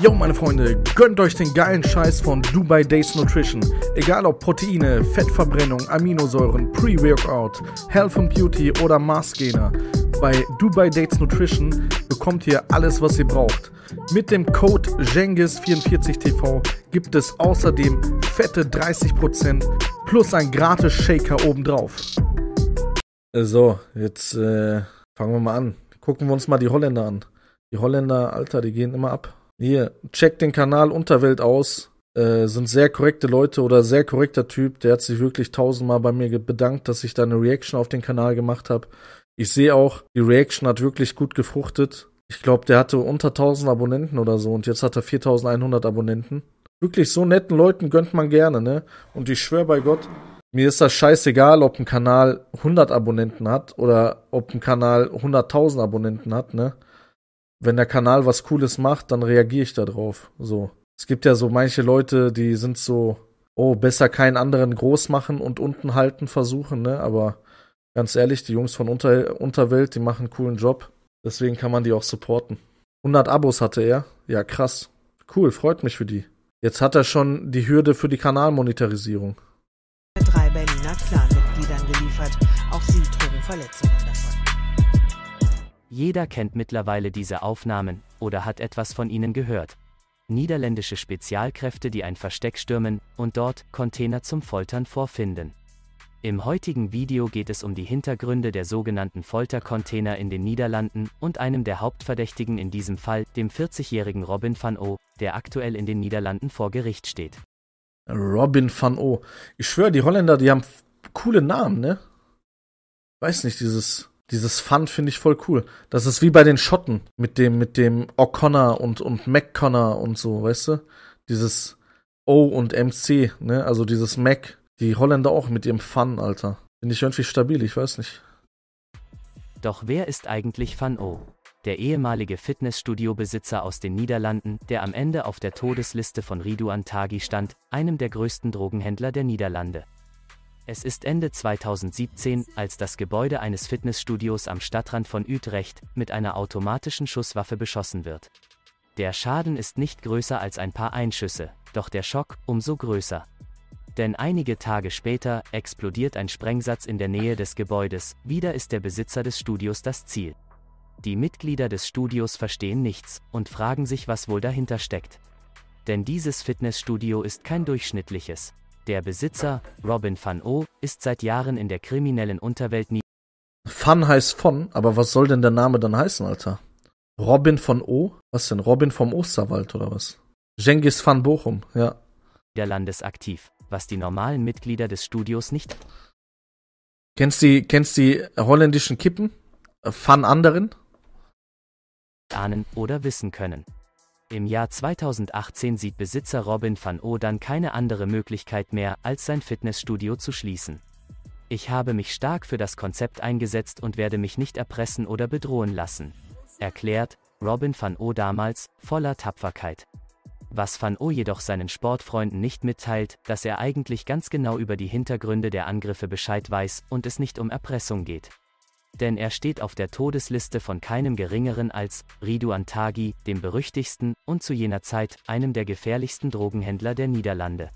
Yo, meine Freunde, gönnt euch den geilen Scheiß von Dubai Days Nutrition. Egal ob Proteine, Fettverbrennung, Aminosäuren, Pre-Workout, Health and Beauty oder Maßgainer. Bei Dubai Dates Nutrition bekommt ihr alles, was ihr braucht. Mit dem Code Jengis44TV gibt es außerdem fette 30% plus ein gratis Shaker obendrauf. So, jetzt äh, fangen wir mal an. Gucken wir uns mal die Holländer an. Die Holländer, Alter, die gehen immer ab hier, check den Kanal Unterwelt aus. Äh, sind sehr korrekte Leute oder sehr korrekter Typ. Der hat sich wirklich tausendmal bei mir bedankt, dass ich da eine Reaction auf den Kanal gemacht habe. Ich sehe auch, die Reaction hat wirklich gut gefruchtet. Ich glaube, der hatte unter 1000 Abonnenten oder so und jetzt hat er 4100 Abonnenten. Wirklich so netten Leuten gönnt man gerne, ne? Und ich schwöre bei Gott, mir ist das scheißegal, ob ein Kanal 100 Abonnenten hat oder ob ein Kanal 100.000 Abonnenten hat, ne? wenn der Kanal was Cooles macht, dann reagiere ich darauf. So. Es gibt ja so manche Leute, die sind so, oh, besser keinen anderen groß machen und unten halten versuchen, ne? Aber ganz ehrlich, die Jungs von Unter Unterwelt, die machen einen coolen Job. Deswegen kann man die auch supporten. 100 Abos hatte er. Ja, krass. Cool, freut mich für die. Jetzt hat er schon die Hürde für die Kanalmonetarisierung. Drei Berliner Clanmitgliedern geliefert. Auch sie trugen Verletzungen davon. Jeder kennt mittlerweile diese Aufnahmen oder hat etwas von ihnen gehört. Niederländische Spezialkräfte, die ein Versteck stürmen und dort Container zum Foltern vorfinden. Im heutigen Video geht es um die Hintergründe der sogenannten Foltercontainer in den Niederlanden und einem der Hauptverdächtigen in diesem Fall, dem 40-jährigen Robin van O, der aktuell in den Niederlanden vor Gericht steht. Robin van O. Ich schwöre, die Holländer, die haben coole Namen, ne? Weiß nicht, dieses dieses Fun finde ich voll cool. Das ist wie bei den Schotten mit dem, mit dem O'Connor und, und McConnor und so, weißt du? Dieses O und MC, ne? Also dieses Mac. Die Holländer auch mit ihrem Fun, Alter. Finde ich irgendwie stabil, ich weiß nicht. Doch wer ist eigentlich Fun O? Der ehemalige Fitnessstudio-Besitzer aus den Niederlanden, der am Ende auf der Todesliste von Riduan Taghi stand, einem der größten Drogenhändler der Niederlande. Es ist Ende 2017, als das Gebäude eines Fitnessstudios am Stadtrand von Utrecht mit einer automatischen Schusswaffe beschossen wird. Der Schaden ist nicht größer als ein paar Einschüsse, doch der Schock umso größer. Denn einige Tage später explodiert ein Sprengsatz in der Nähe des Gebäudes, wieder ist der Besitzer des Studios das Ziel. Die Mitglieder des Studios verstehen nichts und fragen sich, was wohl dahinter steckt. Denn dieses Fitnessstudio ist kein durchschnittliches, der Besitzer, Robin van O, ist seit Jahren in der kriminellen Unterwelt nie. Van heißt von, aber was soll denn der Name dann heißen, Alter? Robin von O? Was denn? Robin vom Osterwald oder was? Genghis van Bochum, ja. Niederlandes aktiv, was die normalen Mitglieder des Studios nicht. Kennst die, kennst die holländischen Kippen? Van anderen? Ahnen oder wissen können. Im Jahr 2018 sieht Besitzer Robin van dann keine andere Möglichkeit mehr, als sein Fitnessstudio zu schließen. Ich habe mich stark für das Konzept eingesetzt und werde mich nicht erpressen oder bedrohen lassen. Erklärt, Robin van O damals, voller Tapferkeit. Was van O jedoch seinen Sportfreunden nicht mitteilt, dass er eigentlich ganz genau über die Hintergründe der Angriffe Bescheid weiß und es nicht um Erpressung geht. Denn er steht auf der Todesliste von keinem geringeren als Riduan Taghi, dem berüchtigsten und zu jener Zeit einem der gefährlichsten Drogenhändler der Niederlande.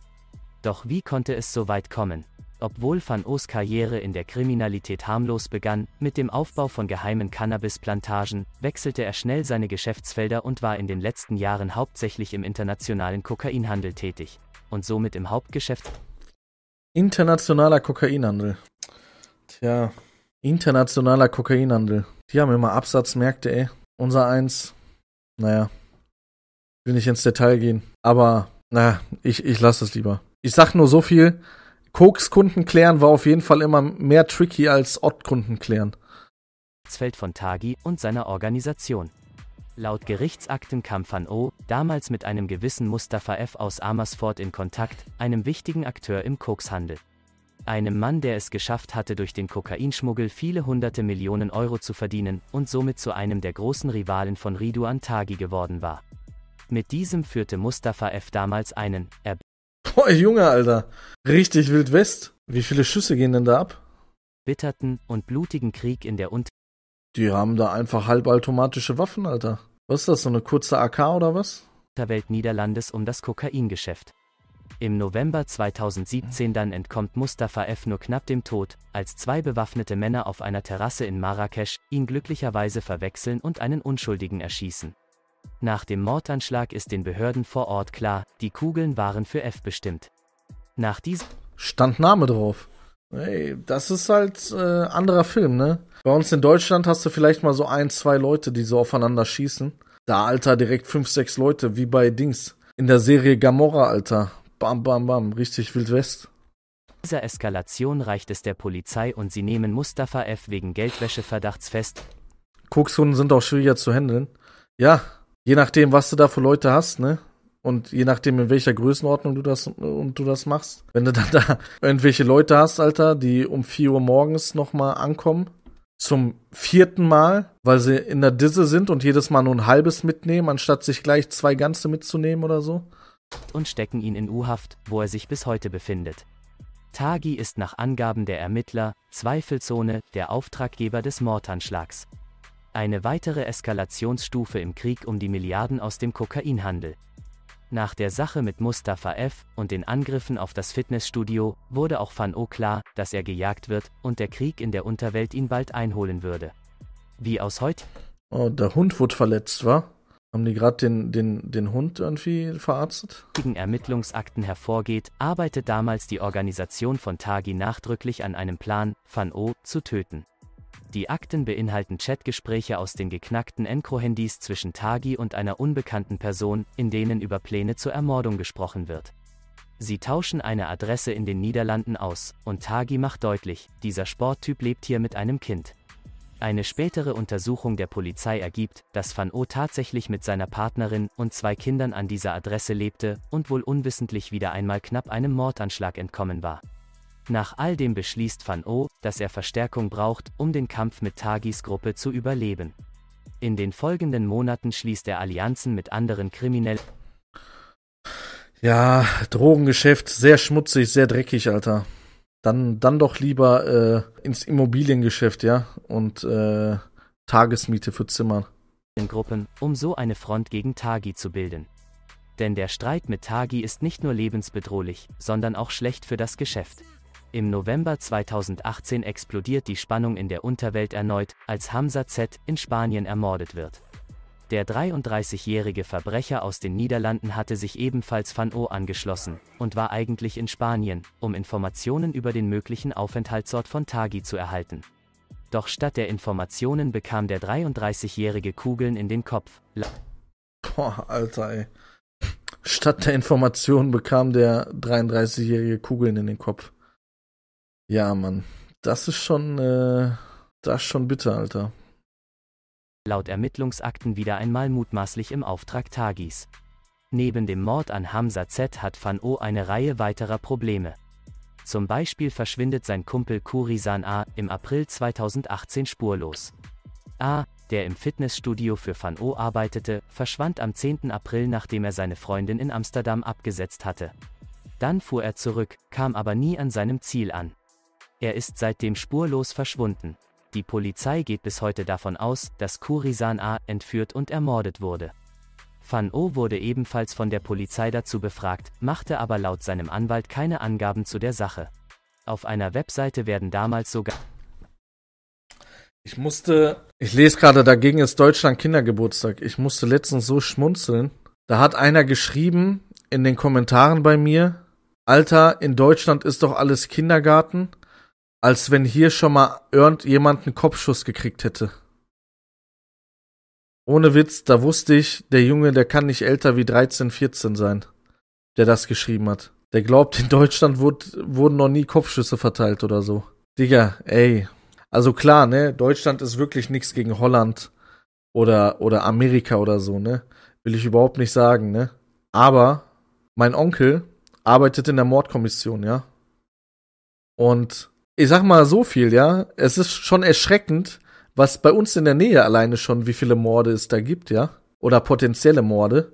Doch wie konnte es so weit kommen? Obwohl Van O's Karriere in der Kriminalität harmlos begann, mit dem Aufbau von geheimen Cannabis-Plantagen, wechselte er schnell seine Geschäftsfelder und war in den letzten Jahren hauptsächlich im internationalen Kokainhandel tätig. Und somit im Hauptgeschäft. Internationaler Kokainhandel. Tja, Internationaler Kokainhandel. Die haben immer Absatzmärkte, ey. Unser eins, naja, will nicht ins Detail gehen. Aber, naja, ich, ich lasse es lieber. Ich sag nur so viel. Koks-Kunden klären war auf jeden Fall immer mehr tricky als Ott-Kunden klären. Feld von Tagi und seiner Organisation. Laut Gerichtsakten kam Van O, damals mit einem gewissen Mustafa F. aus Amersfoort in Kontakt, einem wichtigen Akteur im Kokshandel einem Mann, der es geschafft hatte, durch den Kokainschmuggel viele hunderte Millionen Euro zu verdienen und somit zu einem der großen Rivalen von Riduan Tagi geworden war. Mit diesem führte Mustafa F. damals einen, er. Boah, Junge, Alter. Richtig Wild West. Wie viele Schüsse gehen denn da ab? Bitterten und blutigen Krieg in der Unter. Die haben da einfach halbautomatische Waffen, Alter. Was ist das, so eine kurze AK oder was? Unterwelt Niederlandes um das Kokaingeschäft. Im November 2017 dann entkommt Mustafa F. nur knapp dem Tod, als zwei bewaffnete Männer auf einer Terrasse in Marrakesch ihn glücklicherweise verwechseln und einen Unschuldigen erschießen. Nach dem Mordanschlag ist den Behörden vor Ort klar, die Kugeln waren für F bestimmt. Nach diesem Stand Name drauf. Hey, das ist halt äh, anderer Film, ne? Bei uns in Deutschland hast du vielleicht mal so ein, zwei Leute, die so aufeinander schießen. Da, Alter, direkt fünf, sechs Leute, wie bei Dings. In der Serie Gamora, Alter. Bam, bam, bam, richtig Wild West. Dieser Eskalation reicht es der Polizei und sie nehmen Mustafa F. wegen Geldwäscheverdachts fest. Kokshunden sind auch schwieriger zu handeln. Ja, je nachdem, was du da für Leute hast, ne? Und je nachdem, in welcher Größenordnung du das und du das machst. Wenn du dann da irgendwelche Leute hast, Alter, die um 4 Uhr morgens nochmal ankommen, zum vierten Mal, weil sie in der Disse sind und jedes Mal nur ein halbes mitnehmen, anstatt sich gleich zwei ganze mitzunehmen oder so und stecken ihn in U-Haft, wo er sich bis heute befindet. Tagi ist nach Angaben der Ermittler, Zweifelzone, der Auftraggeber des Mordanschlags. Eine weitere Eskalationsstufe im Krieg um die Milliarden aus dem Kokainhandel. Nach der Sache mit Mustafa F. und den Angriffen auf das Fitnessstudio wurde auch Van O klar, dass er gejagt wird und der Krieg in der Unterwelt ihn bald einholen würde. Wie aus heute. Oh, der Hund wurde verletzt, war? Haben die gerade den, den, den Hund irgendwie verarztet? Ermittlungsakten hervorgeht, arbeitet damals die Organisation von Tagi nachdrücklich an einem Plan, Van O zu töten. Die Akten beinhalten Chatgespräche aus den geknackten Encro-Handys zwischen Tagi und einer unbekannten Person, in denen über Pläne zur Ermordung gesprochen wird. Sie tauschen eine Adresse in den Niederlanden aus, und Tagi macht deutlich, dieser Sporttyp lebt hier mit einem Kind. Eine spätere Untersuchung der Polizei ergibt, dass Van O tatsächlich mit seiner Partnerin und zwei Kindern an dieser Adresse lebte und wohl unwissentlich wieder einmal knapp einem Mordanschlag entkommen war. Nach all dem beschließt Van O, dass er Verstärkung braucht, um den Kampf mit Tagis Gruppe zu überleben. In den folgenden Monaten schließt er Allianzen mit anderen Kriminellen. Ja, Drogengeschäft, sehr schmutzig, sehr dreckig, Alter. Dann, dann doch lieber äh, ins Immobiliengeschäft, ja, und äh, Tagesmiete für Zimmern. In Gruppen, um so eine Front gegen Tagi zu bilden. Denn der Streit mit Tagi ist nicht nur lebensbedrohlich, sondern auch schlecht für das Geschäft. Im November 2018 explodiert die Spannung in der Unterwelt erneut, als Hamza Z in Spanien ermordet wird. Der 33-jährige Verbrecher aus den Niederlanden hatte sich ebenfalls Van O angeschlossen und war eigentlich in Spanien, um Informationen über den möglichen Aufenthaltsort von Tagi zu erhalten. Doch statt der Informationen bekam der 33-jährige Kugeln in den Kopf. Boah, Alter, ey. Statt der Informationen bekam der 33-jährige Kugeln in den Kopf. Ja, Mann. Das ist schon, äh, das ist schon bitter, Alter laut Ermittlungsakten wieder einmal mutmaßlich im Auftrag Tagis. Neben dem Mord an Hamza Z hat Van O eine Reihe weiterer Probleme. Zum Beispiel verschwindet sein Kumpel Kurisan A. im April 2018 spurlos. A., der im Fitnessstudio für Van O arbeitete, verschwand am 10. April, nachdem er seine Freundin in Amsterdam abgesetzt hatte. Dann fuhr er zurück, kam aber nie an seinem Ziel an. Er ist seitdem spurlos verschwunden. Die Polizei geht bis heute davon aus, dass Kurisan A. entführt und ermordet wurde. Fan O wurde ebenfalls von der Polizei dazu befragt, machte aber laut seinem Anwalt keine Angaben zu der Sache. Auf einer Webseite werden damals sogar. Ich musste. Ich lese gerade, dagegen ist Deutschland Kindergeburtstag. Ich musste letztens so schmunzeln. Da hat einer geschrieben in den Kommentaren bei mir: Alter, in Deutschland ist doch alles Kindergarten als wenn hier schon mal irgendjemand einen Kopfschuss gekriegt hätte. Ohne Witz, da wusste ich, der Junge, der kann nicht älter wie 13, 14 sein, der das geschrieben hat. Der glaubt, in Deutschland wurd, wurden noch nie Kopfschüsse verteilt oder so. Digga, ey. Also klar, ne, Deutschland ist wirklich nichts gegen Holland oder, oder Amerika oder so, ne? Will ich überhaupt nicht sagen, ne? Aber mein Onkel arbeitet in der Mordkommission, ja? Und ich sag mal so viel, ja. Es ist schon erschreckend, was bei uns in der Nähe alleine schon, wie viele Morde es da gibt, ja. Oder potenzielle Morde.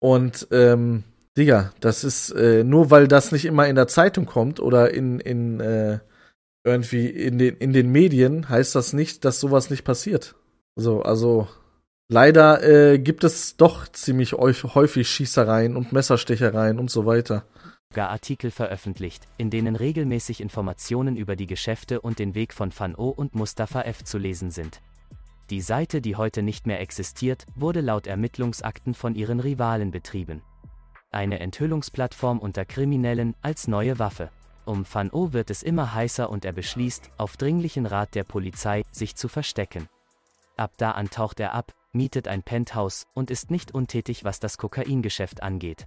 Und, ähm, Digga, das ist, äh, nur weil das nicht immer in der Zeitung kommt oder in, in, äh, irgendwie in den, in den Medien, heißt das nicht, dass sowas nicht passiert. So, also, leider äh, gibt es doch ziemlich häufig Schießereien und Messerstechereien und so weiter. Artikel veröffentlicht, in denen regelmäßig Informationen über die Geschäfte und den Weg von Fan O und Mustafa F. zu lesen sind. Die Seite, die heute nicht mehr existiert, wurde laut Ermittlungsakten von ihren Rivalen betrieben. Eine Enthüllungsplattform unter Kriminellen als neue Waffe. Um Fan O wird es immer heißer und er beschließt, auf dringlichen Rat der Polizei, sich zu verstecken. Ab da an taucht er ab, mietet ein Penthouse und ist nicht untätig, was das Kokaingeschäft angeht.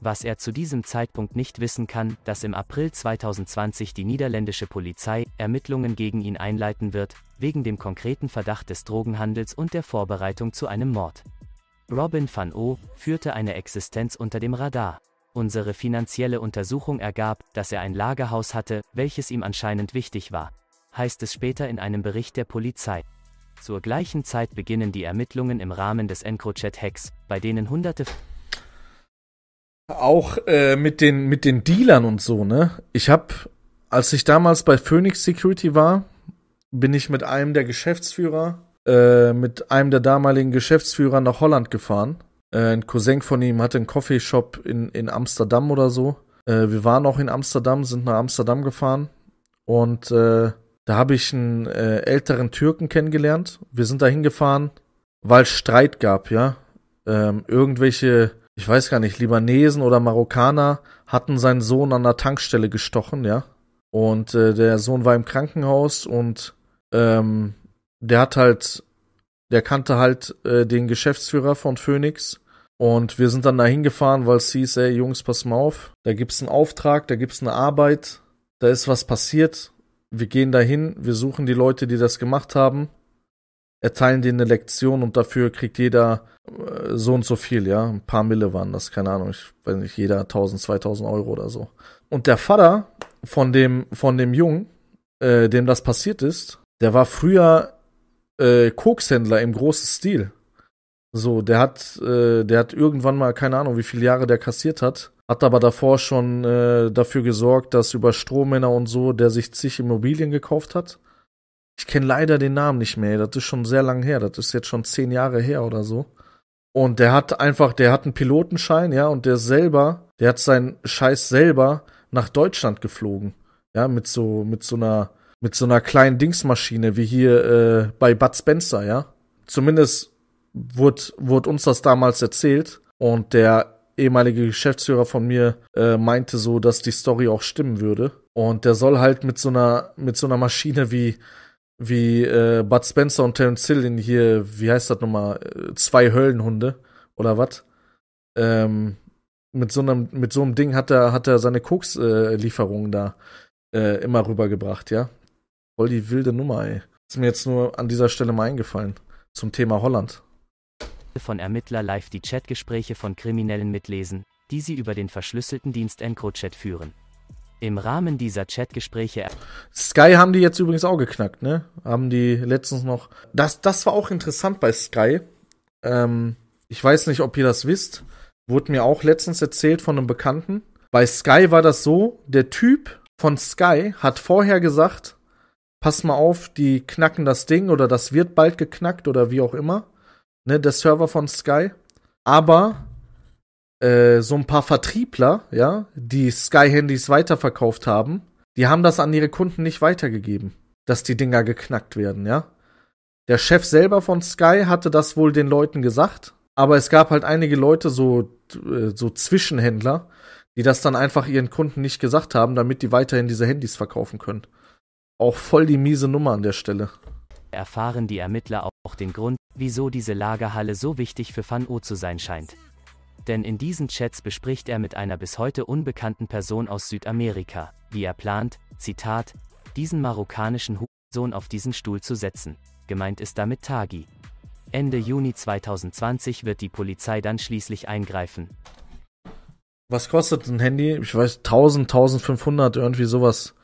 Was er zu diesem Zeitpunkt nicht wissen kann, dass im April 2020 die niederländische Polizei Ermittlungen gegen ihn einleiten wird, wegen dem konkreten Verdacht des Drogenhandels und der Vorbereitung zu einem Mord. Robin van O führte eine Existenz unter dem Radar. Unsere finanzielle Untersuchung ergab, dass er ein Lagerhaus hatte, welches ihm anscheinend wichtig war, heißt es später in einem Bericht der Polizei. Zur gleichen Zeit beginnen die Ermittlungen im Rahmen des Encrochat-Hacks, bei denen hunderte auch äh, mit, den, mit den Dealern und so, ne? Ich habe, als ich damals bei Phoenix Security war, bin ich mit einem der Geschäftsführer, äh, mit einem der damaligen Geschäftsführer nach Holland gefahren. Äh, ein Cousin von ihm hatte einen Coffeeshop in, in Amsterdam oder so. äh, wir waren auch in Amsterdam, sind nach Amsterdam gefahren und äh, da habe ich einen äh, älteren Türken kennengelernt. Wir sind da hingefahren, weil Streit gab, ja. Ähm, irgendwelche ich weiß gar nicht, Libanesen oder Marokkaner hatten seinen Sohn an der Tankstelle gestochen, ja. Und äh, der Sohn war im Krankenhaus und ähm, der hat halt, der kannte halt äh, den Geschäftsführer von Phoenix. Und wir sind dann da hingefahren, weil es hieß, ey, Jungs, pass mal auf, da gibt's einen Auftrag, da gibt's eine Arbeit, da ist was passiert. Wir gehen dahin, wir suchen die Leute, die das gemacht haben erteilen denen eine Lektion und dafür kriegt jeder äh, so und so viel, ja. Ein paar Mille waren das, keine Ahnung, ich weiß nicht, jeder 1000, 2000 Euro oder so. Und der Vater von dem, von dem Jungen, äh, dem das passiert ist, der war früher äh, Kokshändler im großen Stil. So, der hat, äh, der hat irgendwann mal, keine Ahnung, wie viele Jahre der kassiert hat, hat aber davor schon äh, dafür gesorgt, dass über Strohmänner und so, der sich zig Immobilien gekauft hat ich kenne leider den Namen nicht mehr. Das ist schon sehr lang her. Das ist jetzt schon zehn Jahre her oder so. Und der hat einfach, der hat einen Pilotenschein, ja, und der selber, der hat seinen Scheiß selber nach Deutschland geflogen. Ja, mit so, mit so einer, mit so einer kleinen Dingsmaschine, wie hier äh, bei Bud Spencer, ja. Zumindest wurde, wurde uns das damals erzählt. Und der ehemalige Geschäftsführer von mir äh, meinte so, dass die Story auch stimmen würde. Und der soll halt mit so einer, mit so einer Maschine wie wie äh, Bud Spencer und Terence Hill in hier, wie heißt das nochmal, äh, zwei Höllenhunde oder was? Ähm, mit so einem mit so einem Ding hat er hat er seine Koks äh, Lieferungen da äh, immer rübergebracht, ja. Voll die wilde Nummer, ey. Ist mir jetzt nur an dieser Stelle mal eingefallen zum Thema Holland. Von Ermittler live die Chatgespräche von Kriminellen mitlesen, die sie über den verschlüsselten Dienst EncroChat führen. Im Rahmen dieser Chatgespräche. Sky haben die jetzt übrigens auch geknackt, ne? Haben die letztens noch. Das, das war auch interessant bei Sky. Ähm, ich weiß nicht, ob ihr das wisst. Wurde mir auch letztens erzählt von einem Bekannten. Bei Sky war das so: der Typ von Sky hat vorher gesagt, pass mal auf, die knacken das Ding oder das wird bald geknackt oder wie auch immer. Ne, der Server von Sky. Aber äh, so ein paar Vertriebler, ja, die Sky Handys weiterverkauft haben, die haben das an ihre Kunden nicht weitergegeben, dass die Dinger geknackt werden, ja. Der Chef selber von Sky hatte das wohl den Leuten gesagt, aber es gab halt einige Leute, so, äh, so Zwischenhändler, die das dann einfach ihren Kunden nicht gesagt haben, damit die weiterhin diese Handys verkaufen können. Auch voll die miese Nummer an der Stelle. Erfahren die Ermittler auch den Grund, wieso diese Lagerhalle so wichtig für Fan O zu sein scheint denn in diesen Chats bespricht er mit einer bis heute unbekannten Person aus Südamerika, wie er plant, Zitat, diesen marokkanischen Sohn auf diesen Stuhl zu setzen. Gemeint ist damit Tagi. Ende Juni 2020 wird die Polizei dann schließlich eingreifen. Was kostet ein Handy? Ich weiß, 1000, 1500, irgendwie sowas.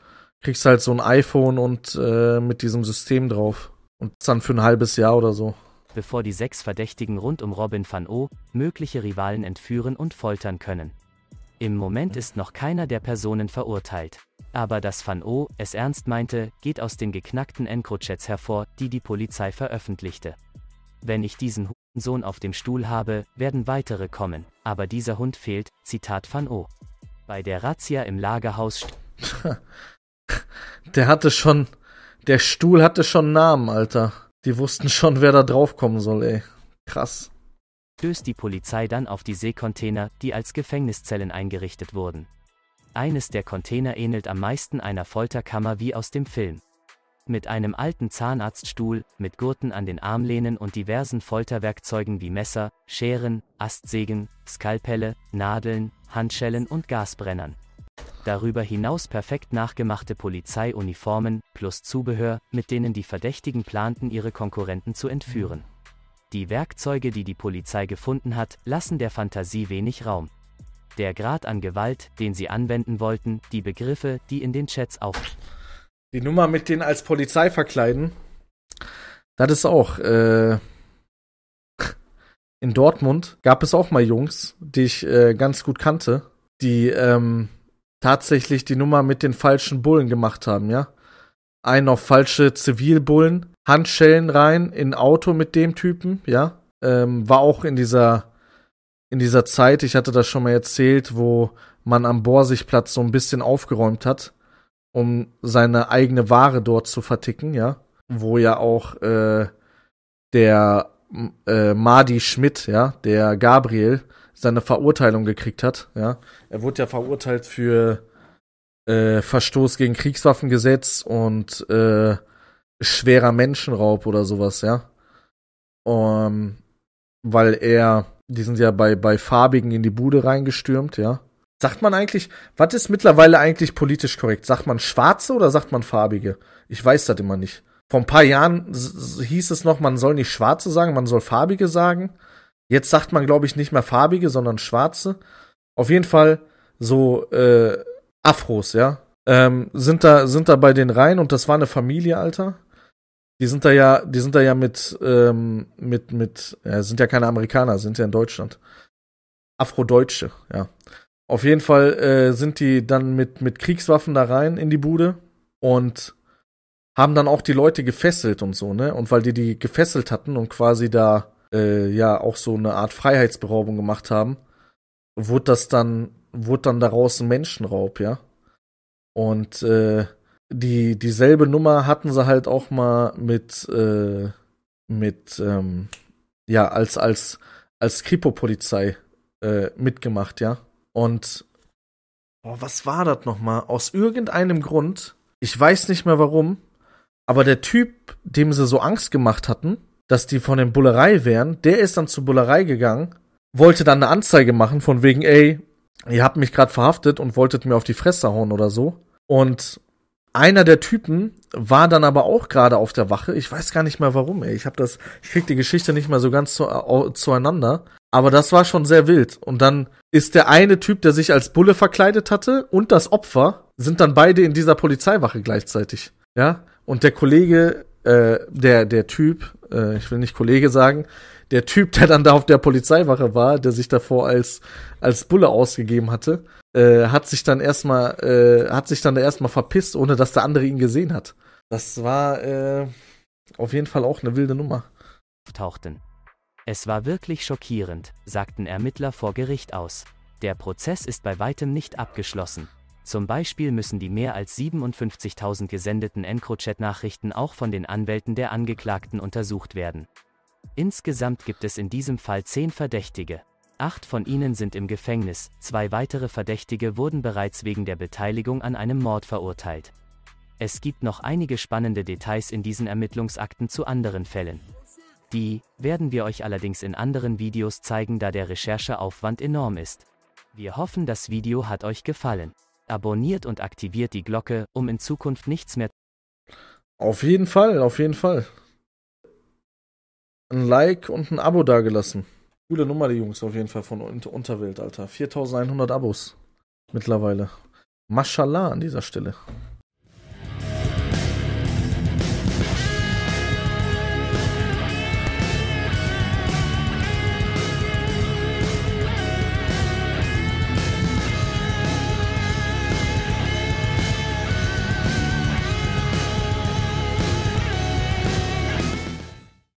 Kriegst halt so ein iPhone und äh, mit diesem System drauf. Und dann für ein halbes Jahr oder so bevor die sechs Verdächtigen rund um Robin van O mögliche Rivalen entführen und foltern können. Im Moment ist noch keiner der Personen verurteilt. Aber dass Van O es ernst meinte, geht aus den geknackten Encrochats hervor, die die Polizei veröffentlichte. Wenn ich diesen Sohn auf dem Stuhl habe, werden weitere kommen, aber dieser Hund fehlt, Zitat Van O. Bei der Razzia im Lagerhaus. der hatte schon. Der Stuhl hatte schon Namen, Alter. Die wussten schon, wer da draufkommen soll, ey. Krass. Stößt die Polizei dann auf die Seekontainer, die als Gefängniszellen eingerichtet wurden. Eines der Container ähnelt am meisten einer Folterkammer wie aus dem Film. Mit einem alten Zahnarztstuhl, mit Gurten an den Armlehnen und diversen Folterwerkzeugen wie Messer, Scheren, Astsägen, Skalpelle, Nadeln, Handschellen und Gasbrennern darüber hinaus perfekt nachgemachte Polizeiuniformen plus Zubehör, mit denen die Verdächtigen planten, ihre Konkurrenten zu entführen. Die Werkzeuge, die die Polizei gefunden hat, lassen der Fantasie wenig Raum. Der Grad an Gewalt, den sie anwenden wollten, die Begriffe, die in den Chats auf. Die Nummer mit denen als Polizei verkleiden, das ist auch. Äh in Dortmund gab es auch mal Jungs, die ich äh, ganz gut kannte, die ähm, tatsächlich die Nummer mit den falschen Bullen gemacht haben, ja? Einen auf falsche Zivilbullen, Handschellen rein in Auto mit dem Typen, ja? Ähm, war auch in dieser, in dieser Zeit, ich hatte das schon mal erzählt, wo man am Borsigplatz so ein bisschen aufgeräumt hat, um seine eigene Ware dort zu verticken, ja? Wo ja auch äh, der äh, Madi Schmidt, ja, der Gabriel, seine Verurteilung gekriegt hat. Ja, er wurde ja verurteilt für äh, Verstoß gegen Kriegswaffengesetz und äh, schwerer Menschenraub oder sowas. Ja, um, ähm, weil er, die sind ja bei bei Farbigen in die Bude reingestürmt. Ja, sagt man eigentlich, was ist mittlerweile eigentlich politisch korrekt? Sagt man Schwarze oder sagt man Farbige? Ich weiß das immer nicht. Vor ein paar Jahren hieß es noch, man soll nicht Schwarze sagen, man soll Farbige sagen. Jetzt sagt man, glaube ich, nicht mehr farbige, sondern schwarze. Auf jeden Fall so äh, Afros, ja. Ähm, sind da, sind da bei den rein und das war eine Familie, Alter. Die sind da ja, die sind da ja mit, ähm, mit, mit, äh, sind ja keine Amerikaner, sind ja in Deutschland. Afrodeutsche, ja. Auf jeden Fall äh, sind die dann mit, mit Kriegswaffen da rein in die Bude und haben dann auch die Leute gefesselt und so, ne? Und weil die die gefesselt hatten und quasi da äh, ja auch so eine Art Freiheitsberaubung gemacht haben, wurde das dann, wurde dann daraus ein Menschenraub, ja. Und äh, die, dieselbe Nummer hatten sie halt auch mal mit, äh, mit, ähm, ja, als, als, als Kripo-Polizei äh, mitgemacht, ja. Und oh, was war das nochmal? Aus irgendeinem Grund, ich weiß nicht mehr warum, aber der Typ, dem sie so Angst gemacht hatten, dass die von den Bullerei wären. Der ist dann zur Bullerei gegangen, wollte dann eine Anzeige machen von wegen, ey, ihr habt mich gerade verhaftet und wolltet mir auf die Fresse hauen oder so. Und einer der Typen war dann aber auch gerade auf der Wache. Ich weiß gar nicht mehr warum, ey. Ich hab das, ich krieg die Geschichte nicht mehr so ganz zu, zueinander. Aber das war schon sehr wild. Und dann ist der eine Typ, der sich als Bulle verkleidet hatte, und das Opfer sind dann beide in dieser Polizeiwache gleichzeitig. Ja. Und der Kollege, äh, der, der Typ, äh, ich will nicht Kollege sagen, der Typ, der dann da auf der Polizeiwache war, der sich davor als, als Bulle ausgegeben hatte, äh, hat sich dann erstmal, äh, hat sich dann erstmal verpisst, ohne dass der andere ihn gesehen hat. Das war äh, auf jeden Fall auch eine wilde Nummer. Tauchten. Es war wirklich schockierend, sagten Ermittler vor Gericht aus. Der Prozess ist bei weitem nicht abgeschlossen. Zum Beispiel müssen die mehr als 57.000 gesendeten EncroChat-Nachrichten auch von den Anwälten der Angeklagten untersucht werden. Insgesamt gibt es in diesem Fall zehn Verdächtige. Acht von ihnen sind im Gefängnis, zwei weitere Verdächtige wurden bereits wegen der Beteiligung an einem Mord verurteilt. Es gibt noch einige spannende Details in diesen Ermittlungsakten zu anderen Fällen. Die werden wir euch allerdings in anderen Videos zeigen, da der Rechercheaufwand enorm ist. Wir hoffen, das Video hat euch gefallen. Abonniert und aktiviert die Glocke, um in Zukunft nichts mehr. Auf jeden Fall, auf jeden Fall. Ein Like und ein Abo dagelassen. Coole Nummer, die Jungs, auf jeden Fall von Unterwelt, Alter. 4100 Abos mittlerweile. Maschallah an dieser Stelle.